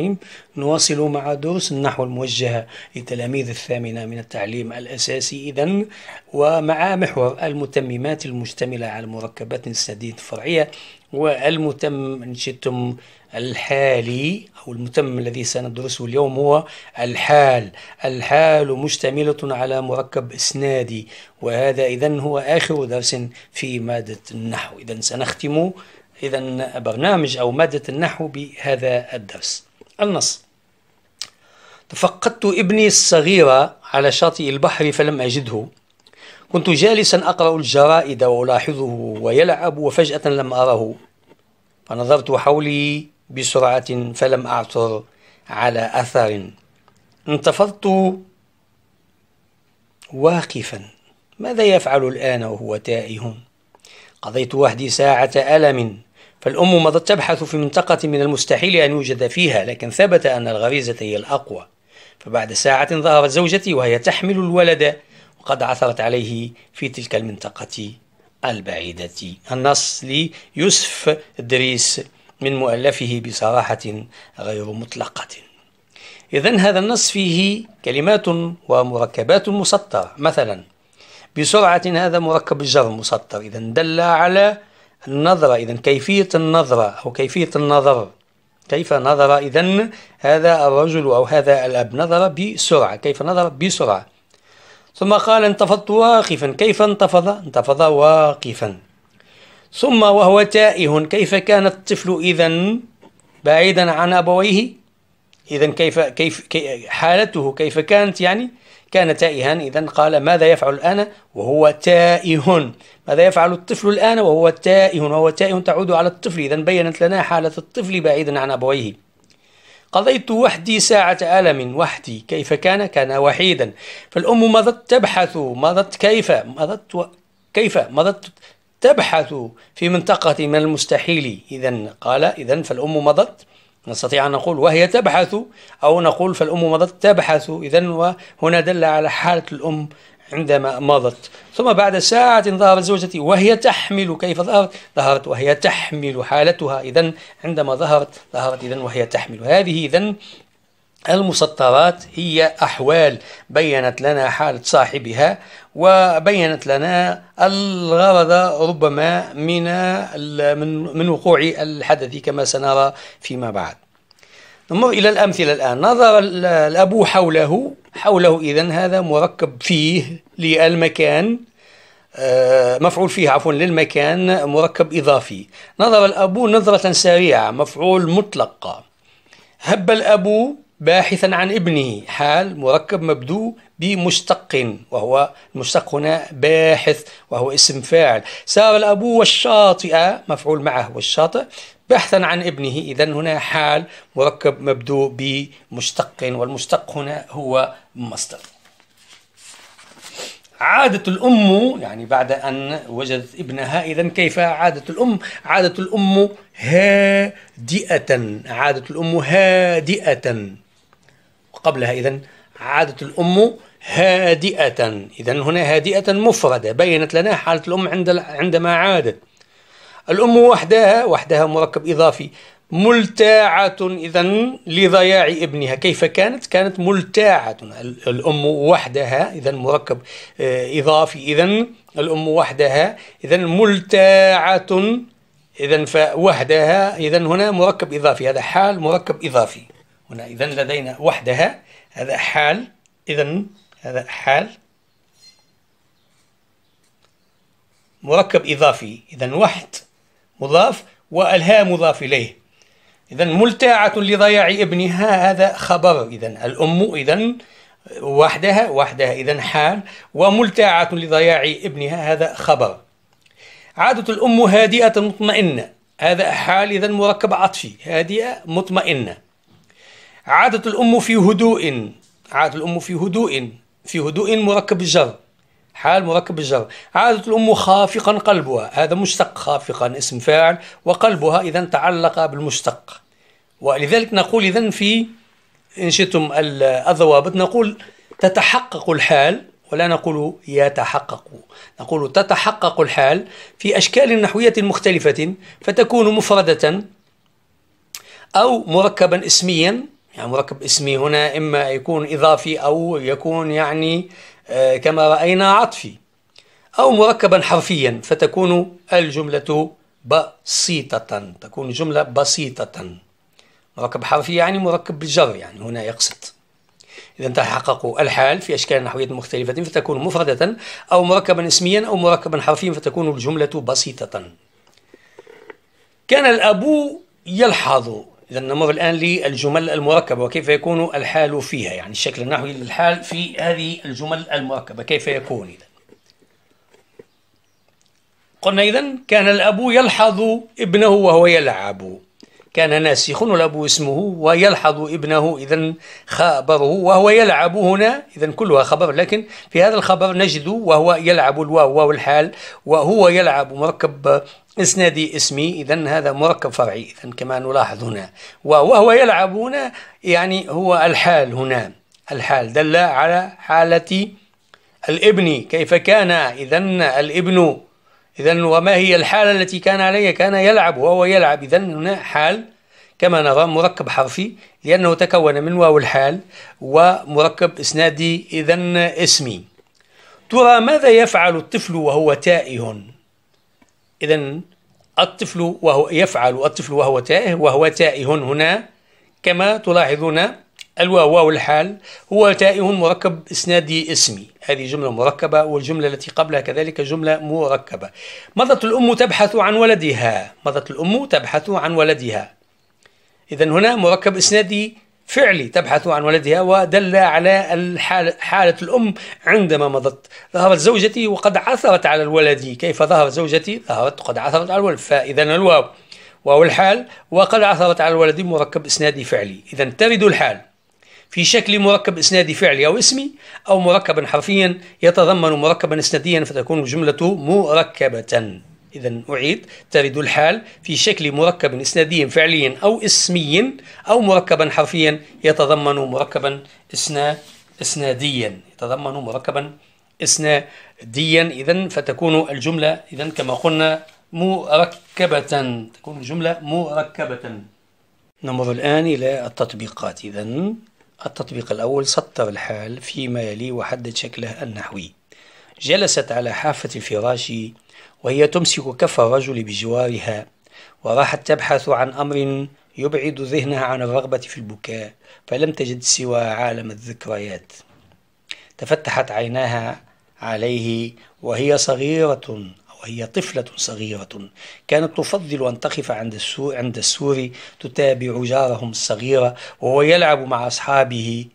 الرحيم نواصل مع دروس النحو الموجهة لتلاميذ الثامنة من التعليم الأساسي إذا ومع محور المتممات المشتملة على مركبات السديد الفرعية والمتم إن شئتم الحالي أو المتم الذي سندرسه اليوم هو الحال الحال مشتملة على مركب إسنادي وهذا إذا هو آخر درس في مادة النحو إذا سنختم إذا برنامج أو مادة النحو بهذا الدرس النص فقدت ابني الصغير على شاطئ البحر فلم أجده كنت جالسا أقرأ الجرائد وألاحظه ويلعب وفجأة لم أره فنظرت حولي بسرعة فلم أعثر على أثر انتفضت واقفا ماذا يفعل الآن وهو تائه قضيت وحدي ساعة ألم فالأم مضت تبحث في منطقة من المستحيل أن يوجد فيها لكن ثبت أن الغريزة هي الأقوى فبعد ساعة ظهرت زوجتي وهي تحمل الولد وقد عثرت عليه في تلك المنطقة البعيدة النص ليوسف دريس من مؤلفه بصراحة غير مطلقة إذا هذا النص فيه كلمات ومركبات مسطرة مثلا بسرعة هذا مركب الجر مسطر إذا دل على النظرة إذا كيفية النظرة أو كيفية النظر كيف نظر إذا هذا الرجل أو هذا الأب نظر بسرعة كيف نظر بسرعة ثم قال انتفضت واقفا كيف انتفض انتفض واقفا ثم وهو تائه كيف كان الطفل إذا بعيدا عن أبويه إذا كيف كيف حالته كيف كانت يعني كان تائها إذا قال ماذا يفعل الآن وهو تائه ماذا يفعل الطفل الآن وهو تائه وهو تائه تعود على الطفل إذا بينت لنا حالة الطفل بعيدا عن أبويه قضيت وحدي ساعة ألم وحدي كيف كان كان وحيدا فالأم مضت تبحث مضت كيف مضت و... كيف مضت تبحث في منطقة من المستحيل إذا قال إذا فالأم مضت نستطيع أن نقول وهي تبحث أو نقول فالأم مضت تبحث إذا وهنا دل على حالة الأم عندما مضت ثم بعد ساعة ظهرت زوجتي وهي تحمل كيف ظهرت؟ ظهرت وهي تحمل حالتها إذا عندما ظهرت ظهرت إذا وهي تحمل هذه إذا المسطرات هي أحوال بيّنت لنا حالة صاحبها وبيّنت لنا الغرض ربما من من وقوع الحدث كما سنرى فيما بعد. نمر إلى الأمثلة الآن نظر الأب حوله حوله إذا هذا مركب فيه للمكان آه، مفعول فيه عفوا للمكان مركب إضافي نظر الأب نظرة سريعة مفعول مطلق هب الأب باحثا عن ابنه حال مركب مبدوء بمشتق وهو المشتق هنا باحث وهو اسم فاعل سار الأب والشاطئ مفعول معه والشاطئ بحثا عن ابنه إذا هنا حال مركب مبدوء بمشتق والمشتق هنا هو مصدر عادت الأم يعني بعد أن وجدت ابنها إذا كيف عادت الأم؟ عادت الأم هادئة عادت الأم هادئة قبلها إذا عادت الأم هادئة إذا هنا هادئة مفردة بينت لنا حالة الأم عند عندما عادت الأم وحدها وحدها مركب إضافي ملتاعة إذا لضياع ابنها كيف كانت؟ كانت ملتاعة الأم وحدها إذا مركب آه، إضافي إذا الأم وحدها إذا ملتاعة إذا فوحدها إذا هنا مركب إضافي هذا حال مركب إضافي هنا إذا لدينا وحدها هذا حال إذا هذا حال مركب إضافي إذا وحد مضاف والها مضاف إليه إذا ملتاعة لضياع ابنها هذا خبر إذا الأم إذا وحدها وحدها إذا حال وملتاعة لضياع ابنها هذا خبر عادة الأم هادئة مطمئنة هذا حال إذا مركب عطفي هادئة مطمئنة عادت الأم في هدوء عادت الأم في هدوء في هدوء مركب الجر حال مركب الجر عادت الأم خافقا قلبها هذا مشتق خافقا اسم فاعل وقلبها إذا تعلق بالمشتق ولذلك نقول إذا في إن شئتم الضوابط نقول تتحقق الحال ولا نقول يتحقق نقول تتحقق الحال في أشكال نحوية مختلفة فتكون مفردة أو مركبا اسميا يعني مركب اسمي هنا إما يكون إضافي أو يكون يعني آه، كما رأينا عطفي أو مركبا حرفيا فتكون الجملة بسيطة تكون جملة بسيطة مركب حرفي يعني مركب بالجر يعني هنا يقصد إذا تحقق الحال في أشكال نحوية مختلفة فتكون مفردة أو مركبا اسميا أو مركبا حرفيا فتكون الجملة بسيطة كان الأب يلحظ إذا نمر الآن للجمل المركبة وكيف يكون الحال فيها يعني الشكل النحوي للحال في هذه الجمل المركبة كيف يكون إذا قلنا إذا كان الأب يلحظ ابنه وهو يلعب كان ناسخ والأب اسمه ويلحظ ابنه إذا خبره وهو يلعب هنا إذا كلها خبر لكن في هذا الخبر نجد وهو يلعب الواو واو الحال وهو يلعب مركب إسنادي اسمي إذا هذا مركب فرعي إذا كما نلاحظ هنا وهو يلعب هنا يعني هو الحال هنا الحال دل على حالة الابن كيف كان إذا الابن إذا وما هي الحالة التي كان عليها كان يلعب وهو يلعب إذا هنا حال كما نرى مركب حرفي لأنه تكون من واو الحال ومركب إسنادي إذا اسمي ترى ماذا يفعل الطفل وهو تائه إذا الطفل وهو يفعل الطفل وهو تائه وهو تائه هنا كما تلاحظون الواو واو الحال هو تائه مركب إسنادي اسمي هذه جملة مركبة والجملة التي قبلها كذلك جملة مركبة مضت الأم تبحث عن ولدها مضت الأم تبحث عن ولدها إذا هنا مركب إسنادي فعلي تبحث عن ولدها ودل على حالة الأم عندما مضت ظهرت زوجتي وقد عثرت على الولد كيف ظهرت زوجتي ظهرت قد عثرت على الولد فإذا الواو واو الحال وقد عثرت على الولد مركب إسنادي فعلي إذا ترد الحال في شكل مركب إسنادي فعلي أو اسمي أو مركبا حرفيا يتضمن مركبا إسناديا فتكون الجملة مركبة إذا أعيد ترد الحال في شكل مركب إسنادي فعلي أو اسمي أو مركبا حرفيا يتضمن مركبا إسنا إسناديا يتضمن مركبا إسناديا إذا فتكون الجملة إذا كما قلنا مركبة تكون الجملة مركبة نمر الآن إلى التطبيقات إذا التطبيق الأول سطر الحال فيما يلي وحدد شكله النحوي جلست على حافة الفراش وهي تمسك كف الرجل بجوارها وراحت تبحث عن أمر يبعد ذهنها عن الرغبة في البكاء فلم تجد سوى عالم الذكريات تفتحت عيناها عليه وهي صغيرة وهي طفلة صغيرة كانت تفضل أن تقف عند السور, عند السور تتابع جارهم الصغير وهو يلعب مع أصحابه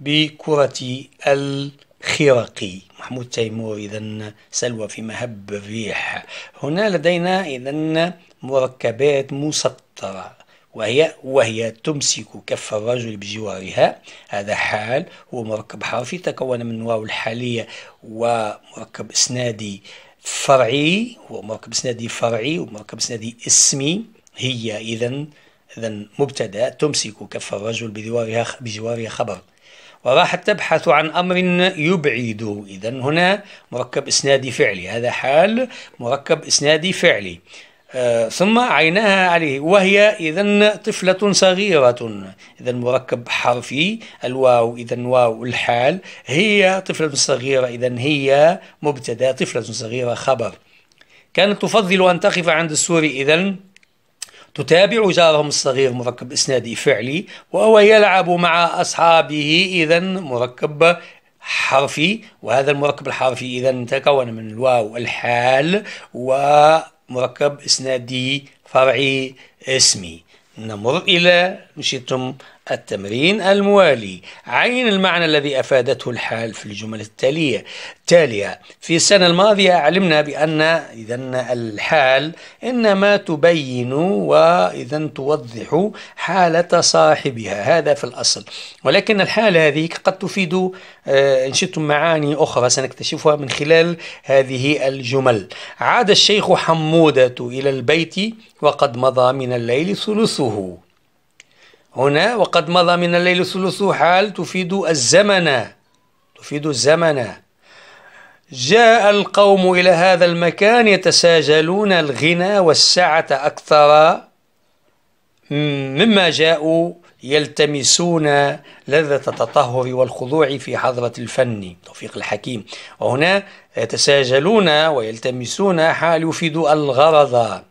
بكرة الخرق محمود تيمور إذا سلوى في مهب الريح هنا لدينا إذا مركبات مسطرة وهي وهي تمسك كف الرجل بجوارها هذا حال هو مركب حرفي تكون من واو الحالية ومركب إسنادي فرعي هو مركب اسنادي فرعي ومركب اسنادي اسمي هي إذا إذا مبتدأ تمسك كف الرجل بجوارها بجوارها خبر وراحت تبحث عن أمر يبعد إذا هنا مركب إسنادي فعلي هذا حال مركب إسنادي فعلي ثم عيناها عليه وهي إذا طفلة صغيرة إذا مركب حرفي الواو إذا واو الحال هي طفلة صغيرة إذا هي مبتدأ طفلة صغيرة خبر كانت تفضل أن تقف عند السور إذا تتابع جارهم الصغير مركب إسنادي فعلي وهو يلعب مع أصحابه إذا مركب حرفي وهذا المركب الحرفي إذا تكون من الواو الحال و مركب إسنادي فرعي اسمي نمر إلى مشيتم التمرين الموالي عين المعنى الذي أفادته الحال في الجمل التالية تاليه في السنة الماضية علمنا بأن إذا الحال إنما تبين وإذا توضح حالة صاحبها هذا في الأصل ولكن الحال هذه قد تفيد آه، إن شئتم معاني أخرى سنكتشفها من خلال هذه الجمل عاد الشيخ حمودة إلى البيت وقد مضى من الليل ثلثه هنا وقد مضى من الليل ثلث حال تفيد الزمن تفيد الزمن جاء القوم إلى هذا المكان يتساجلون الغنى والسعة أكثر مما جاءوا يلتمسون لذة التطهر والخضوع في حضرة الفن توفيق الحكيم وهنا يتساجلون ويلتمسون حال يفيد الغرض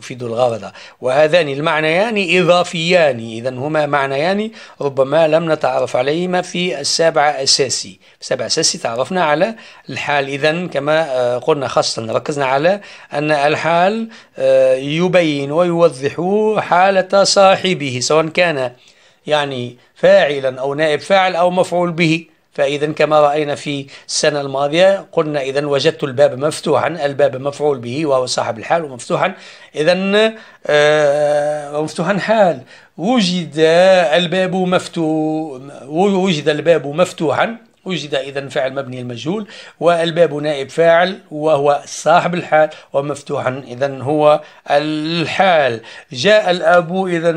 يفيد الغرض وهذان المعنيان إضافيان إذا هما معنيان ربما لم نتعرف عليهما في السابع أساسي السابع أساسي تعرفنا على الحال إذا كما آه، قلنا خاصة ركزنا على أن الحال آه، يبين ويوضح حالة صاحبه سواء كان يعني فاعلا أو نائب فاعل أو مفعول به فإذا كما رأينا في السنة الماضية قلنا إذا وجدت الباب مفتوحا الباب مفعول به وهو صاحب الحال ومفتوحا إذا آه مفتوحا حال وجد الباب مفتوح وجد الباب مفتوحا وجد إذا فعل مبني المجهول والباب نائب فاعل وهو صاحب الحال ومفتوحا إذا هو الحال جاء الأب إذا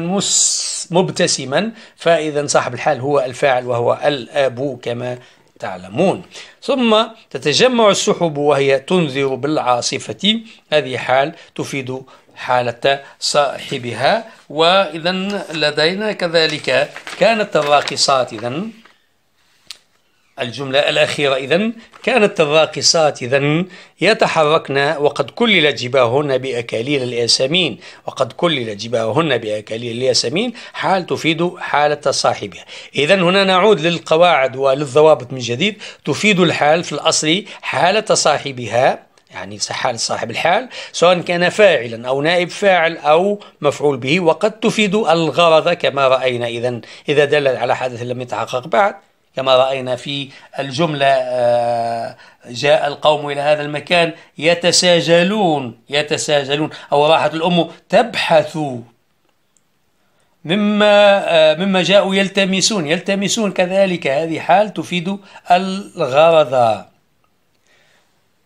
مبتسما فإذا صاحب الحال هو الفاعل وهو الأب كما تعلمون ثم تتجمع السحب وهي تنذر بالعاصفة هذه حال تفيد حالة صاحبها وإذا لدينا كذلك كانت الراقصات إذا الجملة الأخيرة إذا كانت الراقصات إذا يتحركن وقد كلل جباههن بأكاليل الياسمين وقد كلل جباههن بأكاليل الياسمين حال تفيد حالة صاحبها إذا هنا نعود للقواعد وللضوابط من جديد تفيد الحال في الأصل حالة صاحبها يعني حال صاحب الحال سواء كان فاعلا أو نائب فاعل أو مفعول به وقد تفيد الغرض كما رأينا إذا إذا دلت على حدث لم يتحقق بعد كما رأينا في الجملة آه، جاء القوم إلى هذا المكان يتساجلون يتساجلون أو راحت الأم تبحث مما آه، مما جاءوا يلتمسون يلتمسون كذلك هذه حال تفيد الغرض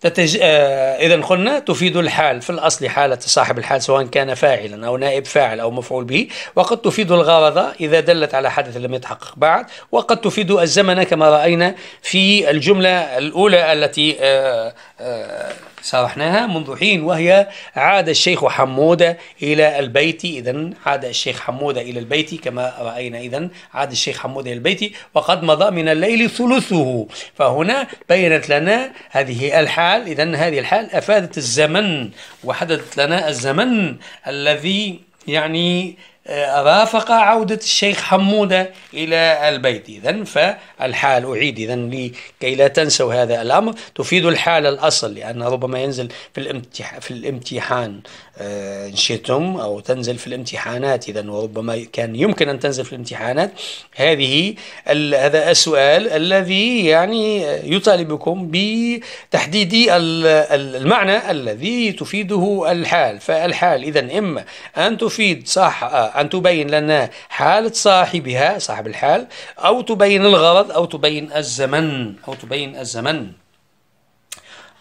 تتج... آه، إذا قلنا تفيد الحال في الأصل حالة صاحب الحال سواء كان فاعلا أو نائب فاعل أو مفعول به وقد تفيد الغرض إذا دلت على حدث لم يتحقق بعد وقد تفيد الزمن كما رأينا في الجملة الأولى التي آه، آه، شرحناها منذ حين وهي عاد الشيخ حمودة إلى البيت إذا عاد الشيخ حمودة إلى البيت كما رأينا إذا عاد الشيخ حمودة إلى البيت وقد مضى من الليل ثلثه فهنا بينت لنا هذه الحال إذا هذه الحال أفادت الزمن وحددت لنا الزمن الذي يعني آه، رافق عودة الشيخ حمودة إلى البيت إذن فالحال أعيد إذن لكي لا تنسوا هذا الأمر تفيد الحال الأصل لأن ربما ينزل في, في الامتحان آه، إن شئتم أو تنزل في الامتحانات إذا وربما كان يمكن أن تنزل في الامتحانات هذه هذا السؤال الذي يعني يطالبكم بتحديد المعنى الذي تفيده الحال فالحال إذا إما أن تفيد صح آه، أن تبين لنا حالة صاحبها صاحب الحال أو تبين الغرض أو تبين الزمن أو تبين الزمن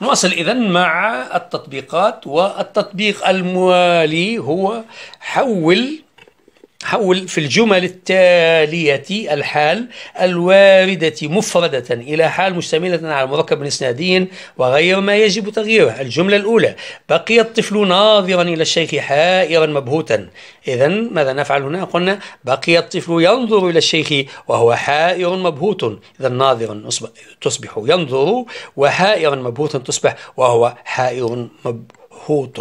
نواصل إذا مع التطبيقات والتطبيق الموالي هو حول حول في الجمل التالية الحال الواردة مفردة إلى حال مشتملة على مركب من وغير ما يجب تغييره الجملة الأولى بقي الطفل ناظرا إلى الشيخ حائرا مبهوتا إذا ماذا نفعل هنا قلنا بقي الطفل ينظر إلى الشيخ وهو حائر مبهوت إذا ناظرا تصبح ينظر وحائرا مبهوتا تصبح وهو حائر مبهوت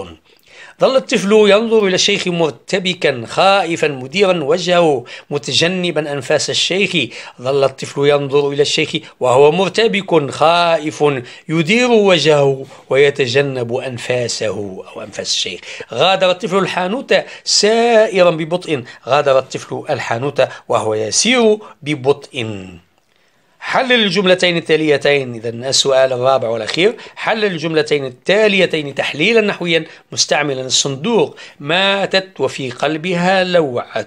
ظل الطفل ينظر إلى الشيخ مرتبكا خائفا مديرا وجهه متجنبا أنفاس الشيخ ظل الطفل ينظر إلى الشيخ وهو مرتبك خائف يدير وجهه ويتجنب أنفاسه أو أنفاس الشيخ غادر الطفل الحانوت سائرا ببطء غادر الطفل الحانوت وهو يسير ببطء حلل الجملتين التاليتين إذا السؤال الرابع والأخير حلل الجملتين التاليتين تحليلا نحويا مستعملا الصندوق ماتت وفي قلبها لوعة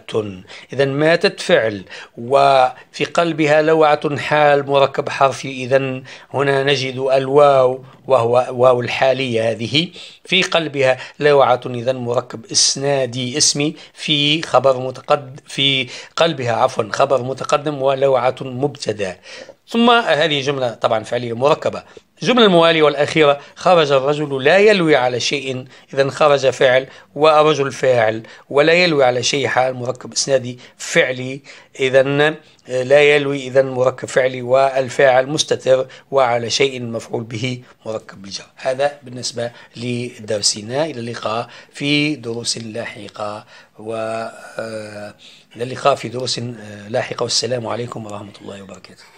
إذا ماتت فعل وفي قلبها لوعة حال مركب حرفي إذا هنا نجد الواو وهو واو الحالية هذه في قلبها لوعة إذا مركب إسنادي اسمي في خبر متقدم في قلبها عفوا خبر متقدم ولوعة مبتدأ ثم هذه جملة طبعا فعلية مركبة الجملة الموالية والأخيرة خرج الرجل لا يلوي على شيء إذا خرج فعل والرجل فاعل ولا يلوي على شيء حال مركب إسنادي فعلي إذا لا يلوي إذا مركب فعلي والفاعل مستتر وعلى شيء مفعول به مركب بالجر هذا بالنسبة لدرسنا إلى اللقاء في دروس لاحقة و آه، إلى اللقاء في دروس لاحقة والسلام عليكم ورحمة الله وبركاته